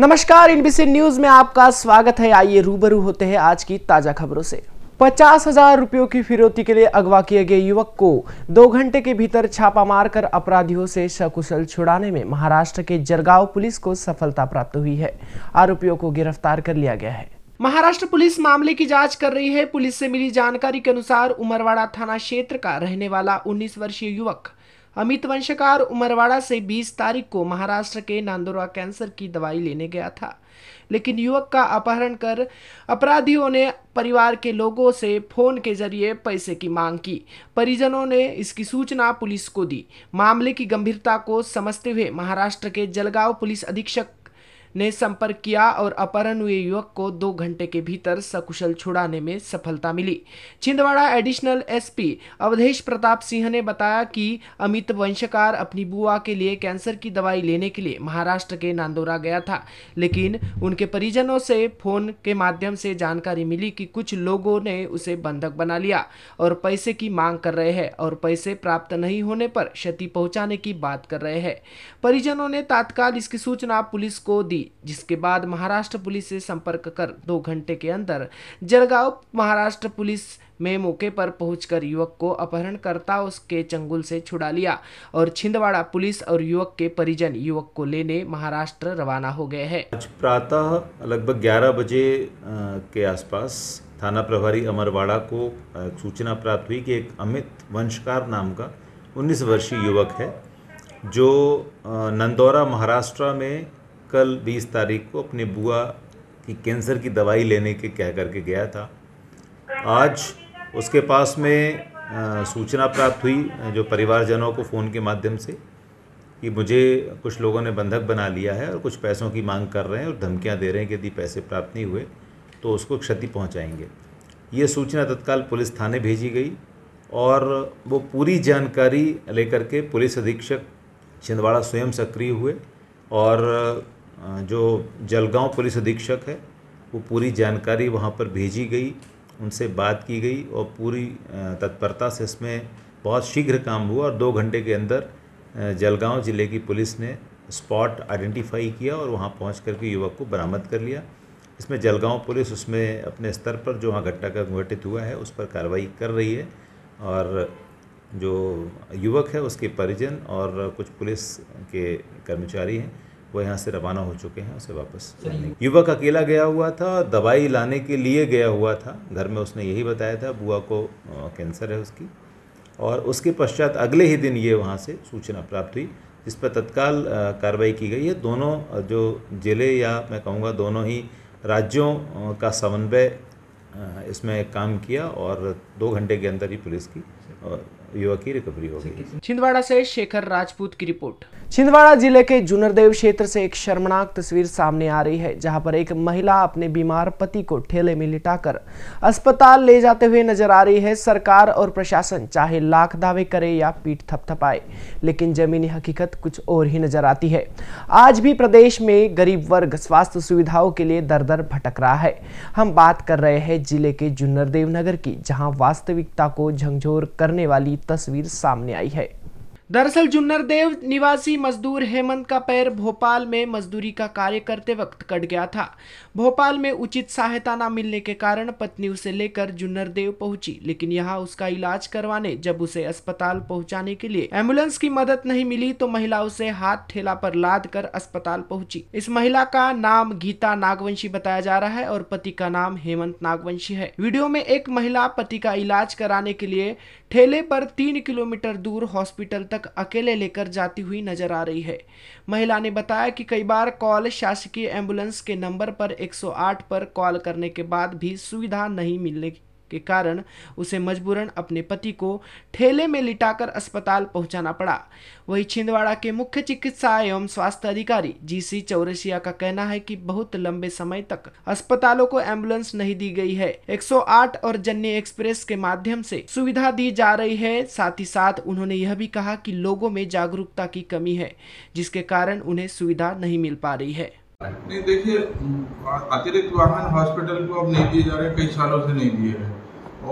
नमस्कार इनबीसी न्यूज में आपका स्वागत है आइए रूबरू होते हैं आज की ताजा खबरों से पचास हजार रुपयों की फिरौती के लिए अगवा किए गए युवक को दो घंटे के भीतर छापा मारकर अपराधियों से सकुशल छुड़ाने में महाराष्ट्र के जरगांव पुलिस को सफलता प्राप्त हुई है आरोपियों को गिरफ्तार कर लिया गया है महाराष्ट्र पुलिस मामले की जांच कर रही है पुलिस से मिली जानकारी के अनुसार उमरवाड़ा थाना क्षेत्र का रहने वाला 19 वर्षीय युवक अमित वंशकार उमरवाड़ा से 20 तारीख को महाराष्ट्र के नांदोरा कैंसर की दवाई लेने गया था लेकिन युवक का अपहरण कर अपराधियों ने परिवार के लोगों से फोन के जरिए पैसे की मांग की परिजनों ने इसकी सूचना पुलिस को दी मामले की गंभीरता को समझते हुए महाराष्ट्र के जलगांव पुलिस अधीक्षक ने संपर्क किया और अपहरण हुए युवक को दो घंटे के भीतर सकुशल छुड़ाने में सफलता मिली छिंदवाड़ा एडिशनल एसपी अवधेश प्रताप सिंह ने बताया कि अमित वंशकार अपनी बुआ के लिए कैंसर की दवाई लेने के लिए महाराष्ट्र के नांदोरा गया था लेकिन उनके परिजनों से फोन के माध्यम से जानकारी मिली कि कुछ लोगों ने उसे बंधक बना लिया और पैसे की मांग कर रहे हैं और पैसे प्राप्त नहीं होने पर क्षति पहुंचाने की बात कर रहे हैं परिजनों ने तात्काल इसकी सूचना पुलिस को दी हुई जिसके बाद महाराष्ट्र पुलिस से संपर्क कर दो घंटे के अंदर जलगांव महाराष्ट्र पुलिस में मौके पर पहुंचकर युवक को अपहरणकर्ता उसके चंगुल से छुड़ा लिया और छिंदवाड़ा पुलिस और युवक के परिजन युवक को लेने महाराष्ट्र रवाना हो गए हैं आज प्रातः लगभग 11 बजे के आसपास थाना प्रभारी अमरवाड़ा को सूचना प्राप्त हुई कि एक अमित वंशकार नाम का 19 वर्षीय युवक है जो नंदौरा महाराष्ट्र में कल बीस तारीख को अपने बुआ की कैंसर की दवाई लेने के कह करके गया था आज उसके पास में आ, सूचना प्राप्त हुई जो परिवारजनों को फ़ोन के माध्यम से कि मुझे कुछ लोगों ने बंधक बना लिया है और कुछ पैसों की मांग कर रहे हैं और धमकियां दे रहे हैं कि यदि पैसे प्राप्त नहीं हुए तो उसको क्षति पहुंचाएंगे ये सूचना तत्काल पुलिस थाने भेजी गई और वो पूरी जानकारी लेकर के पुलिस अधीक्षक छिंदवाड़ा स्वयं सक्रिय हुए और जो जलगांव पुलिस अधीक्षक है वो पूरी जानकारी वहाँ पर भेजी गई उनसे बात की गई और पूरी तत्परता से इसमें बहुत शीघ्र काम हुआ और दो घंटे के अंदर जलगांव ज़िले की पुलिस ने स्पॉट आइडेंटिफाई किया और वहाँ पहुँच करके युवक को बरामद कर लिया इसमें जलगांव पुलिस उसमें अपने स्तर पर जो वहाँ घटना का घटित हुआ है उस पर कार्रवाई कर रही है और जो युवक है उसके परिजन और कुछ पुलिस के कर्मचारी हैं वो यहाँ से रवाना हो चुके हैं उसे वापस युवक अकेला गया हुआ था दवाई लाने के लिए गया हुआ था घर में उसने यही बताया था बुआ को कैंसर है उसकी और उसके पश्चात अगले ही दिन ये वहाँ से सूचना प्राप्त हुई जिस पर तत्काल कार्रवाई की गई है दोनों जो ज़िले या मैं कहूँगा दोनों ही राज्यों का समन्वय इसमें काम किया और दो घंटे के अंदर ही पुलिस की युवा की रिकवरी होगी छिंदवाड़ा से शेखर राजपूत की रिपोर्ट छिंदवाड़ा जिले के जुनरदेव क्षेत्र से एक शर्मनाक तस्वीर सामने आ रही है जहां पर एक महिला अपने बीमार पति को ठेले में लिटाकर अस्पताल ले जाते हुए नजर आ रही है सरकार और प्रशासन चाहे लाख दावे करे या पीठ थपथपाए लेकिन जमीनी हकीकत कुछ और ही नजर आती है आज भी प्रदेश में गरीब वर्ग स्वास्थ्य सुविधाओं के लिए दर दर भटक रहा है हम बात कर रहे हैं जिले के जुन्नरदेव नगर की जहाँ वास्तविकता को झंझोर करने वाली तस्वीर सामने आई है दरअसल जुन्नरदेव निवासी मजदूर हेमंत का पैर भोपाल में मजदूरी का कार्य करते वक्त कट गया था भोपाल में उचित सहायता न मिलने के कारण पत्नी उसे लेकर जुन्नरदेव पहुंची लेकिन यहां उसका इलाज करवाने जब उसे अस्पताल पहुंचाने के लिए एम्बुलेंस की मदद नहीं मिली तो महिला उसे हाथ ठेला पर लाद कर अस्पताल पहुंची इस महिला का नाम गीता नागवंशी बताया जा रहा है और पति का नाम हेमंत नागवंशी है वीडियो में एक महिला पति का इलाज कराने के लिए ठेले पर तीन किलोमीटर दूर हॉस्पिटल तक तक अकेले लेकर जाती हुई नजर आ रही है महिला ने बताया कि कई बार कॉल शासकीय एम्बुलेंस के नंबर पर 108 पर कॉल करने के बाद भी सुविधा नहीं मिलने के कारण उसे मजबूरन अपने पति को ठेले में लिटाकर अस्पताल पहुंचाना पड़ा वही छिंदवाड़ा के मुख्य चिकित्सा एवं स्वास्थ्य अधिकारी जीसी चौरसिया का कहना है कि बहुत लंबे समय तक अस्पतालों को एम्बुलेंस नहीं दी गई है 108 और जन्य एक्सप्रेस के माध्यम से सुविधा दी जा रही है साथ ही साथ उन्होंने यह भी कहा की लोगों में जागरूकता की कमी है जिसके कारण उन्हें सुविधा नहीं मिल पा रही है नहीं देखिए अतिरिक्त वाहन हॉस्पिटल को अब नहीं दिए जा रहे कई सालों से नहीं दिए गए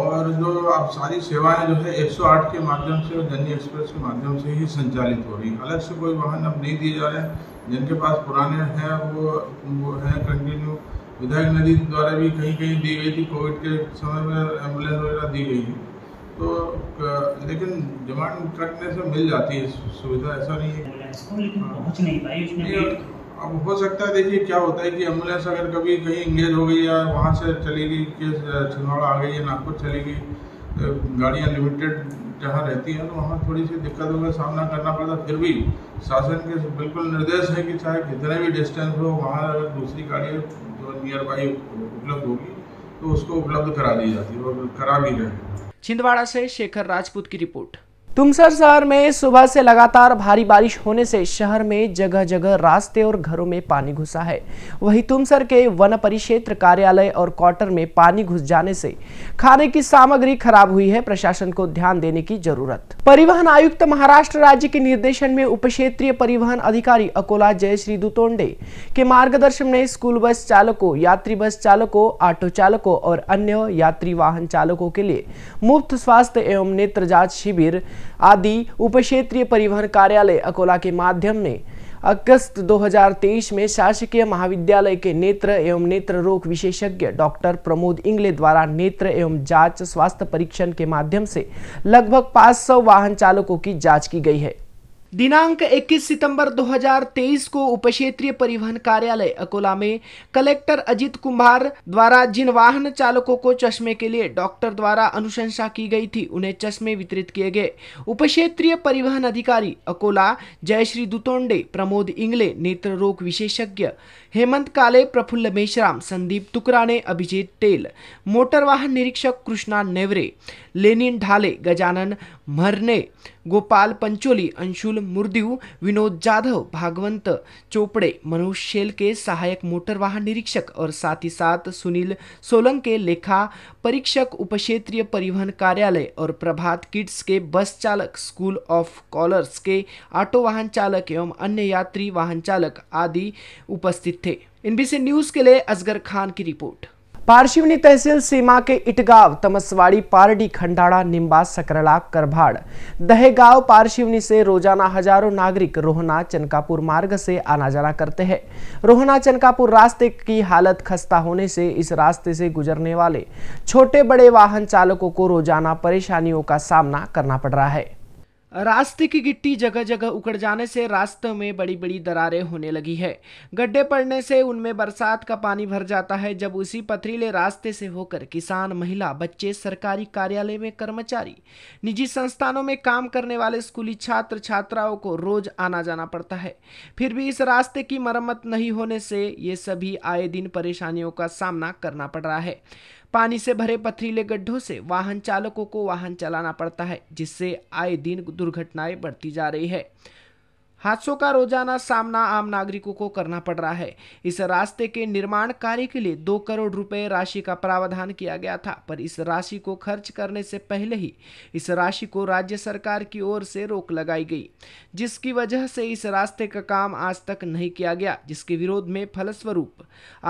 और जो आप सारी सेवाएं जो है 108 के माध्यम से और जननी एक्सप्रेस के माध्यम से ही संचालित हो रही हैं अलग से कोई वाहन अब नहीं दिए जा रहे हैं जिनके पास पुराने हैं वो वो हैं कंटिन्यू विधायक नदी द्वारा भी कहीं कहीं दी गई थी कोविड के समय में एम्बुलेंस वगैरह दी गई है तो लेकिन डिमांड कटने से मिल जाती है सुविधा ऐसा नहीं है पहुँच नहीं पाई अब हो सकता है देखिए क्या होता है कि एम्बुलेंस अगर कभी कहीं इंगेज हो गई या वहाँ से चली गई केस छिंदवाड़ा आ गई या नागपुर चली गई गाड़ियाँ लिमिटेड जहाँ रहती हैं तो वहाँ थोड़ी सी दिक्कतों का सामना करना पड़ता फिर भी शासन के बिल्कुल निर्देश है कि चाहे कितने भी डिस्टेंस हो वहाँ अगर दूसरी गाड़ी जो नियर बाई उपलब्ध होगी तो उसको उपलब्ध करा दी जाती है और करा भी रहे छिंदवाड़ा से शेखर राजपूत की रिपोर्ट तुमसर शहर में सुबह से लगातार भारी बारिश होने से शहर में जगह जगह रास्ते और घरों में पानी घुसा है वहीं तुमसर के वन परिक्षेत्र कार्यालय और क्वार्टर में पानी घुस जाने से खाने की सामग्री खराब हुई है प्रशासन को ध्यान देने की जरूरत परिवहन आयुक्त महाराष्ट्र राज्य के निर्देशन में उप क्षेत्रीय परिवहन अधिकारी अकोला श्री दुतोंडे के मार्गदर्शन में स्कूल बस चालकों यात्री बस चालकों ऑटो चालकों और अन्य यात्री वाहन चालकों के लिए मुफ्त स्वास्थ्य एवं नेत्र जांच शिविर आदि उपक्षेत्रीय परिवहन कार्यालय अकोला के माध्यम में अगस्त 2023 में शासकीय महाविद्यालय के नेत्र एवं नेत्र रोग विशेषज्ञ डॉक्टर प्रमोद इंगले द्वारा नेत्र एवं जांच स्वास्थ्य परीक्षण के माध्यम से लगभग 500 वाहन चालकों की जांच की गई है दिनांक 21 सितंबर 2023 को उप परिवहन कार्यालय अकोला में कलेक्टर अजित कुमार द्वारा जिन वाहन चालकों को चश्मे के लिए डॉक्टर द्वारा अनुशंसा की गई थी उन्हें चश्मे वितरित किए गए उप परिवहन अधिकारी अकोला जयश्री दुतोंडे प्रमोद इंगले नेत्र रोग विशेषज्ञ हेमंत काले प्रफुल्ल मेश्राम संदीप तुकराने अभिजीत टेल मोटर वाहन निरीक्षक कृष्णा नेवरे लेनिन ढाले गजानन मरने गोपाल पंचोली अंशुल मुर्दीव विनोद जाधव भागवंत चोपड़े मनोज शेल के सहायक मोटर वाहन निरीक्षक और साथ ही साथ सुनील सोलंके लेखा परीक्षक उप क्षेत्रीय परिवहन कार्यालय और प्रभात किड्स के बस चालक स्कूल ऑफ कॉलर्स के ऑटो वाहन चालक एवं अन्य यात्री वाहन चालक आदि उपस्थित थे एनबीसी न्यूज़ के लिए असगर खान की रिपोर्ट पार्शिवनी तहसील सीमा के इटगाव तमसवाड़ी पारडी खंडाड़ा निम्बा सकरला करभाड़ दहेगाव पार्शिवनी से रोजाना हजारों नागरिक रोहना चनकापुर मार्ग से आना जाना करते हैं रोहना चनकापुर रास्ते की हालत खस्ता होने से इस रास्ते से गुजरने वाले छोटे बड़े वाहन चालकों को रोजाना परेशानियों का सामना करना पड़ रहा है रास्ते की गिट्टी जगह जगह उकड़ जाने से रास्ते में बड़ी बड़ी दरारें होने लगी है गड्ढे पड़ने से उनमें बरसात का पानी भर जाता है जब उसी पथरीले रास्ते से होकर किसान महिला बच्चे सरकारी कार्यालय में कर्मचारी निजी संस्थानों में काम करने वाले स्कूली छात्र छात्राओं को रोज आना जाना पड़ता है फिर भी इस रास्ते की मरम्मत नहीं होने से ये सभी आए दिन परेशानियों का सामना करना पड़ रहा है पानी से भरे पथरीले गड्ढों से वाहन चालकों को वाहन चलाना पड़ता है जिससे आए दिन दुर्घटनाएं बढ़ती जा रही है हादसों का रोजाना सामना आम नागरिकों को करना पड़ रहा है इस रास्ते के निर्माण कार्य के लिए दो करोड़ रुपए राशि का प्रावधान किया गया था पर इस राशि को खर्च करने से पहले ही इस राशि को राज्य सरकार की ओर से रोक लगाई गई जिसकी वजह से इस रास्ते का काम आज तक नहीं किया गया जिसके विरोध में फलस्वरूप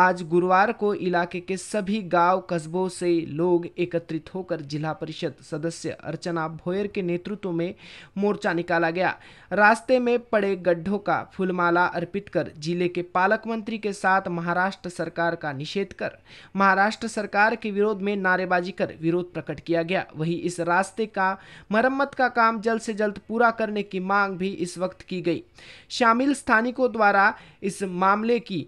आज गुरुवार को इलाके के सभी गाँव कस्बों से लोग एकत्रित होकर जिला परिषद सदस्य अर्चना भोयर के नेतृत्व में मोर्चा निकाला गया रास्ते में बड़े गड्ढों का फूलमाला अर्पित कर जिले के पालक मंत्री के साथ महाराष्ट्र सरकार का निषेध कर महाराष्ट्र सरकार के विरोध में नारेबाजी कर विरोध प्रकट किया गया वहीं इस रास्ते का मरम्मत का काम जल्द से जल्द पूरा करने की मांग भी इस वक्त की गई शामिल स्थानिकों द्वारा इस मामले की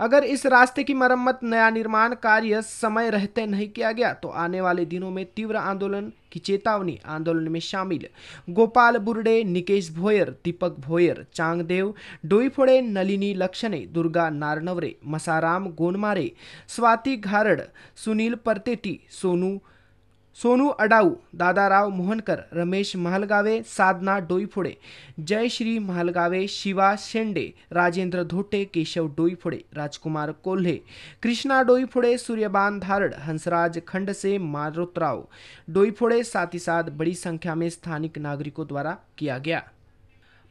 अगर इस रास्ते की मरम्मत नया निर्माण कार्य समय रहते नहीं किया गया तो आने वाले दिनों में तीव्र आंदोलन की चेतावनी आंदोलन में शामिल गोपाल बुर्डे निकेश भोयर दीपक भोयर चांगदेव डोईफोड़े नलिनी लक्षणे दुर्गा नारनवरे मसाराम गोनमारे स्वाति घारड सुनील परतेटी सोनू सोनू अडाऊ दादाराव मोहनकर रमेश महलगावे साधना डोईफोडे जयश्री महलगावे शिवा शेंडे राजेंद्र धोटे केशव डोईफोडे राजकुमार कोल्हे कृष्णा डोईफोडे सूर्यबान धारड़ हंसराज खंड से मारुतराव डोईफोड़े साथ ही साथ बड़ी संख्या में स्थानिक नागरिकों द्वारा किया गया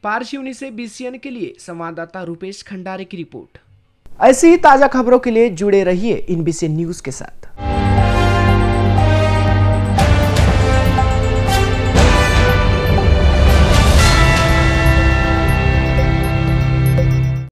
पारशिवनी से बीसीएन के लिए संवाददाता रूपेश खंडारे की रिपोर्ट ऐसी ही ताजा खबरों के लिए जुड़े रहिए इन न्यूज के साथ